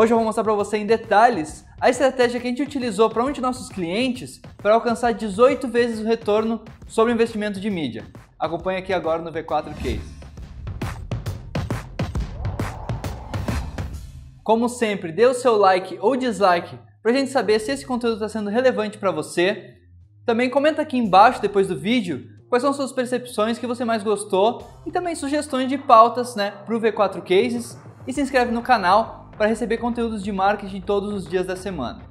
Hoje eu vou mostrar para você em detalhes a estratégia que a gente utilizou para um de nossos clientes para alcançar 18 vezes o retorno sobre o investimento de mídia. Acompanhe aqui agora no V4 Case. Como sempre, dê o seu like ou dislike para a gente saber se esse conteúdo está sendo relevante para você. Também comenta aqui embaixo, depois do vídeo, quais são suas percepções que você mais gostou e também sugestões de pautas né, para o V4 Cases. E se inscreve no canal para receber conteúdos de marketing todos os dias da semana.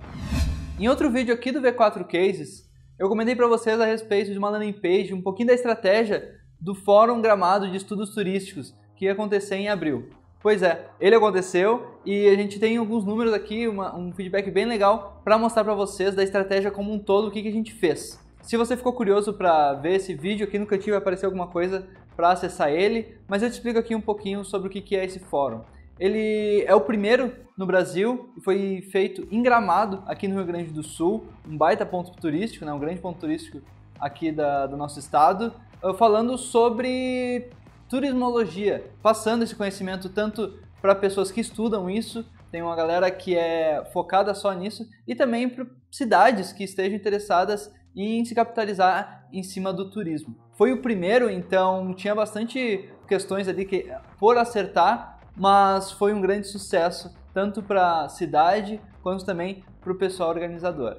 Em outro vídeo aqui do V4 Cases, eu comentei para vocês a respeito de uma landing page, um pouquinho da estratégia do Fórum Gramado de Estudos Turísticos que ia acontecer em abril. Pois é, ele aconteceu e a gente tem alguns números aqui, uma, um feedback bem legal para mostrar para vocês da estratégia como um todo, o que, que a gente fez. Se você ficou curioso para ver esse vídeo, aqui no cantinho vai aparecer alguma coisa para acessar ele, mas eu te explico aqui um pouquinho sobre o que, que é esse fórum. Ele é o primeiro no Brasil e foi feito em Gramado, aqui no Rio Grande do Sul, um baita ponto turístico, né? um grande ponto turístico aqui da, do nosso estado, falando sobre turismologia, passando esse conhecimento tanto para pessoas que estudam isso, tem uma galera que é focada só nisso, e também para cidades que estejam interessadas em se capitalizar em cima do turismo. Foi o primeiro, então tinha bastante questões ali que por acertar mas foi um grande sucesso tanto para a cidade quanto também para o pessoal organizador.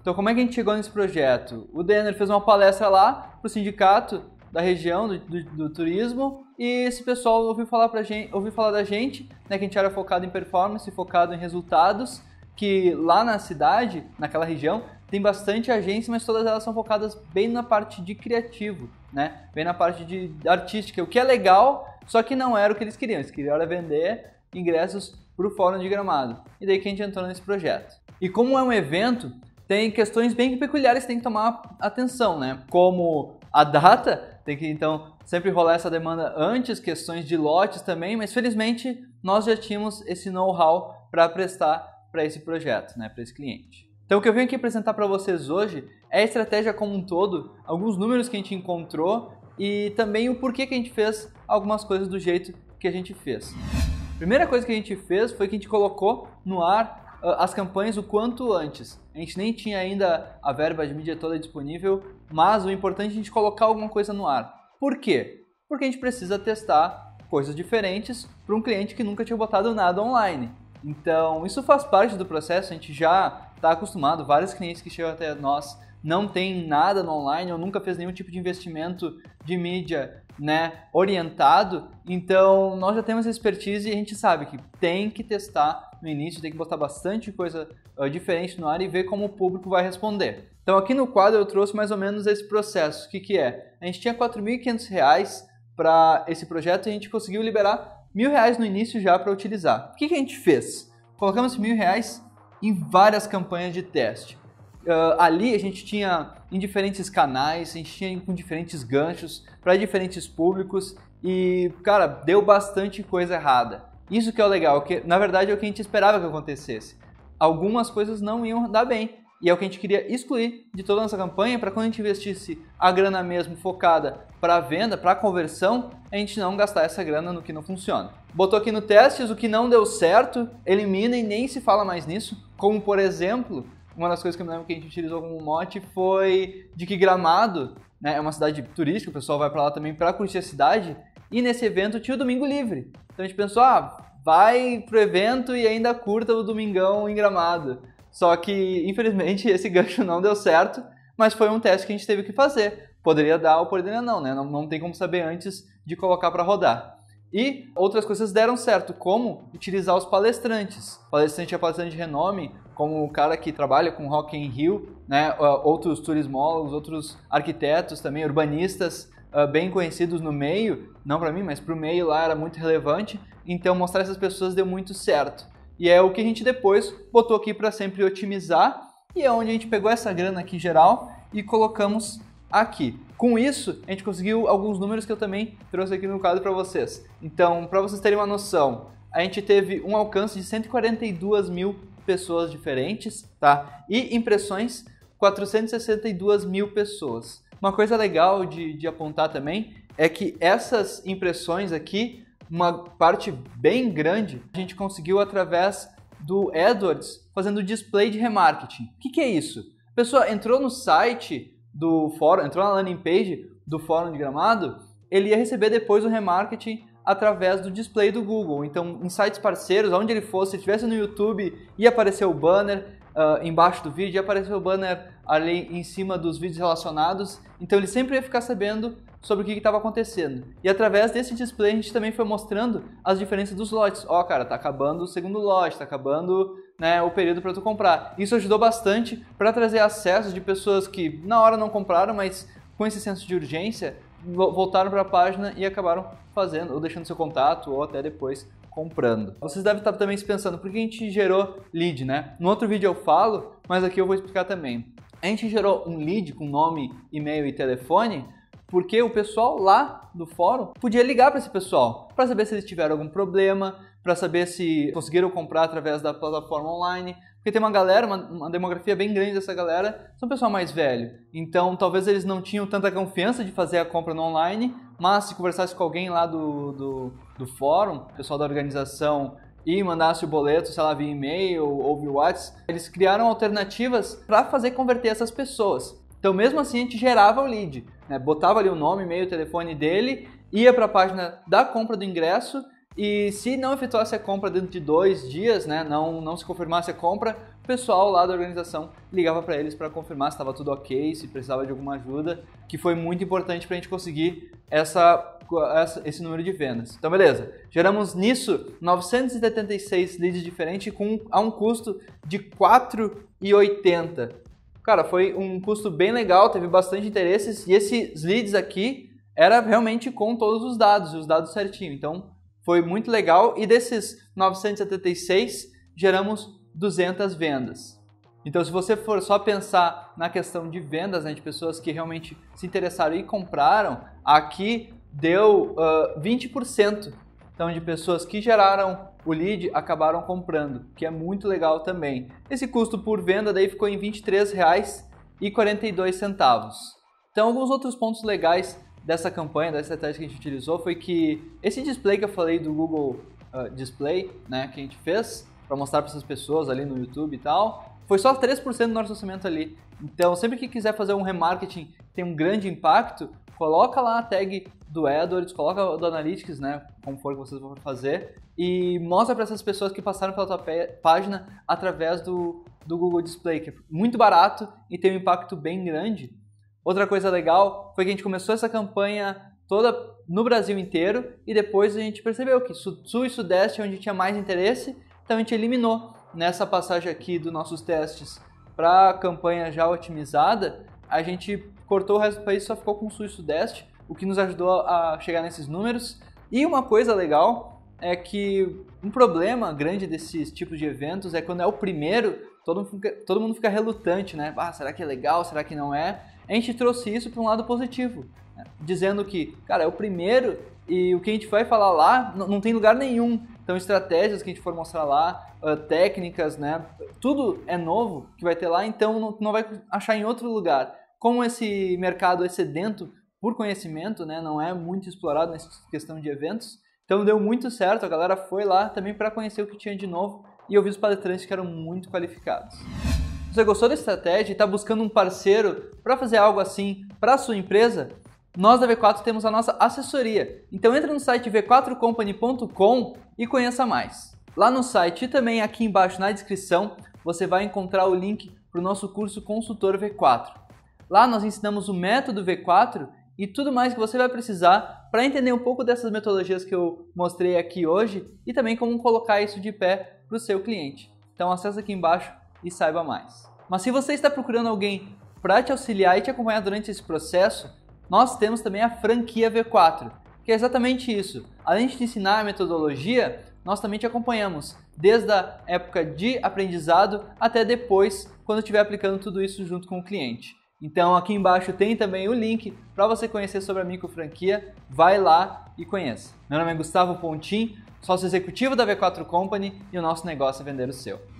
Então, como é que a gente chegou nesse projeto? O Denner fez uma palestra lá para o sindicato da região do, do, do, turismo e esse pessoal ouviu falar, pra gente, ouviu falar da gente, né, que a gente era focado em performance, focado em resultados, que lá na cidade, naquela região, tem bastante agência, mas todas elas são focadas bem na parte de criativo, né? Bem na parte de artística, o que é legal, só que não era o que eles queriam, eles queriam era vender ingressos para o Fórum de Gramado. E daí que a gente entrou nesse projeto. E como é um evento, tem questões bem peculiares que tem que tomar atenção, né? Como a data, tem que então sempre rolar essa demanda antes, questões de lotes também, mas felizmente nós já tínhamos esse know-how para prestar para esse projeto, né, para esse cliente. Então o que eu venho aqui apresentar para vocês hoje é a estratégia como um todo, alguns números que a gente encontrou e também o porquê que a gente fez algumas coisas do jeito que a gente fez. Primeira coisa que a gente fez foi que a gente colocou no ar uh, as campanhas o quanto antes. A gente nem tinha ainda a verba de mídia toda disponível, mas o importante é a gente colocar alguma coisa no ar. Por quê? Porque a gente precisa testar coisas diferentes para um cliente que nunca tinha botado nada online. Então, isso faz parte do processo, a gente já está acostumado, vários clientes que chegam até nós não tem nada no online ou nunca fez nenhum tipo de investimento de mídia, né, orientado. Então, nós já temos expertise e a gente sabe que tem que testar no início, tem que botar bastante coisa uh, diferente no ar e ver como o público vai responder. Então, aqui no quadro eu trouxe mais ou menos esse processo. O que, que é? A gente tinha R$ 4.500 para esse projeto e a gente conseguiu liberar mil reais no início já para utilizar. O que, que a gente fez? Colocamos mil reais em várias campanhas de teste Uh, ali a gente tinha em diferentes canais, a gente tinha com diferentes ganchos para diferentes públicos e, cara, deu bastante coisa errada. Isso que é o legal, que na verdade é o que a gente esperava que acontecesse. Algumas coisas não iam dar bem e é o que a gente queria excluir de toda a nossa campanha para quando a gente investisse a grana mesmo focada para venda, para conversão, a gente não gastar essa grana no que não funciona. Botou aqui no testes o que não deu certo, elimina e nem se fala mais nisso, como por exemplo uma das coisas que eu me lembro que a gente utilizou como mote foi de que Gramado né, é uma cidade turística, o pessoal vai para lá também para curtir a cidade, e nesse evento tinha o Domingo Livre. Então a gente pensou, ah, vai pro evento e ainda curta o Domingão em Gramado. Só que, infelizmente, esse gancho não deu certo, mas foi um teste que a gente teve que fazer. Poderia dar ou poderia não, né? Não, não tem como saber antes de colocar para rodar. E outras coisas deram certo, como utilizar os palestrantes. palestrante é palestrante de renome, como o cara que trabalha com Rock in Rio, né? outros turismólogos, outros arquitetos também, urbanistas bem conhecidos no meio, não para mim, mas para o meio lá era muito relevante. Então mostrar essas pessoas deu muito certo. E é o que a gente depois botou aqui para sempre otimizar e é onde a gente pegou essa grana aqui geral e colocamos aqui. Com isso, a gente conseguiu alguns números que eu também trouxe aqui no quadro para vocês. Então, para vocês terem uma noção, a gente teve um alcance de 142 mil pessoas diferentes, tá? E impressões, 462 mil pessoas. Uma coisa legal de, de apontar também é que essas impressões aqui, uma parte bem grande, a gente conseguiu através do AdWords fazendo display de remarketing. O que, que é isso? A pessoa entrou no site, do fórum, entrou na landing page do fórum de gramado, ele ia receber depois o remarketing através do display do Google. Então, em sites parceiros, aonde ele fosse, se estivesse no YouTube, ia aparecer o banner uh, embaixo do vídeo, ia aparecer o banner ali em cima dos vídeos relacionados. Então, ele sempre ia ficar sabendo sobre o que estava acontecendo. E através desse display, a gente também foi mostrando as diferenças dos lotes. Ó, oh, cara, tá acabando o segundo lote, tá acabando né, o período para tu comprar. Isso ajudou bastante para trazer acesso de pessoas que na hora não compraram, mas com esse senso de urgência, voltaram para a página e acabaram fazendo ou deixando seu contato ou até depois comprando. Vocês devem estar também se pensando, por que a gente gerou lead, né? No outro vídeo eu falo, mas aqui eu vou explicar também. A gente gerou um lead com nome, e-mail e telefone porque o pessoal lá do fórum podia ligar para esse pessoal para saber se eles tiveram algum problema, para saber se conseguiram comprar através da plataforma online. Porque tem uma galera, uma, uma, demografia bem grande dessa galera, são pessoal mais velho. Então talvez eles não tinham tanta confiança de fazer a compra no online, mas se conversasse com alguém lá do, do, do fórum, pessoal da organização, e mandasse o boleto, sei lá, via e-mail ou via WhatsApp, eles criaram alternativas para fazer converter essas pessoas. Então, mesmo assim, a gente gerava o lead, né? botava ali o nome, e-mail, telefone dele, ia para a página da compra do ingresso e se não efetuasse a compra dentro de dois dias, né, não, não se confirmasse a compra, o pessoal lá da organização ligava para eles para confirmar se estava tudo ok, se precisava de alguma ajuda, que foi muito importante para a gente conseguir essa, essa, esse número de vendas. Então, beleza, geramos nisso 976 leads diferentes com, a um custo de 4,80. Cara, foi um custo bem legal, teve bastante interesses e esses leads aqui era realmente com todos os dados, os dados certinho. Então, foi muito legal e desses 976 geramos 200 vendas. Então, se você for só pensar na questão de vendas, né, de pessoas que realmente se interessaram e compraram, aqui deu uh, 20%. Então, de pessoas que geraram o lead acabaram comprando, que é muito legal também. Esse custo por venda daí ficou em R$ 23,42. Então, alguns outros pontos legais dessa campanha, dessa estratégia que a gente utilizou, foi que esse display que eu falei do Google uh, Display, né, que a gente fez para mostrar para essas pessoas ali no YouTube e tal, foi só 3% do nosso orçamento ali. Então, sempre que quiser fazer um remarketing que tem um grande impacto, coloca lá a tag do AdWords, coloca do Analytics, né, como for que vocês vão fazer, e mostra para essas pessoas que passaram pela tua página através do, do Google Display, que é muito barato e tem um impacto bem grande. Outra coisa legal foi que a gente começou essa campanha toda no Brasil inteiro e depois a gente percebeu que sul e sudeste é onde tinha mais interesse, então a gente eliminou nessa passagem aqui dos nossos testes para a campanha já otimizada, a gente cortou o resto do país, só ficou com sul e sudeste, o que nos ajudou a chegar nesses números. E uma coisa legal é que um problema grande desses tipos de eventos é quando é o primeiro, todo, todo mundo fica relutante, né? Ah, será que é legal? Será que não é? A gente trouxe isso para um lado positivo, né? dizendo que, cara, é o primeiro e o que a gente vai falar lá não tem lugar nenhum. Então, estratégias que a gente for mostrar lá, ah, técnicas, né? Tudo é novo que vai ter lá, então não vai achar em outro lugar. Como esse mercado é sedento por conhecimento, né? Não é muito explorado nessa questão de eventos. Então deu muito certo, a galera foi lá também para conhecer o que tinha de novo e eu vi os palestrantes que eram muito qualificados. Você gostou da estratégia e está buscando um parceiro para fazer algo assim para a sua empresa? Nós da V4 temos a nossa assessoria, então entre no site v4company.com e conheça mais. Lá no site e também aqui embaixo na descrição você vai encontrar o link para o nosso curso Consultor V4. Lá nós ensinamos o método V4 e tudo mais que você vai precisar para entender um pouco dessas metodologias que eu mostrei aqui hoje e também como colocar isso de pé para o seu cliente. Então acessa aqui embaixo e saiba mais. Mas se você está procurando alguém para te auxiliar e te acompanhar durante esse processo, nós temos também a franquia V4, que é exatamente isso. Além de te ensinar a metodologia, nós também te acompanhamos desde a época de aprendizado até depois, quando estiver aplicando tudo isso junto com o cliente. Então aqui embaixo tem também o link para você conhecer sobre a franquia. Vai lá e conheça. Meu nome é Gustavo Pontim sócio executivo da V4 Company e o nosso negócio é vender o seu.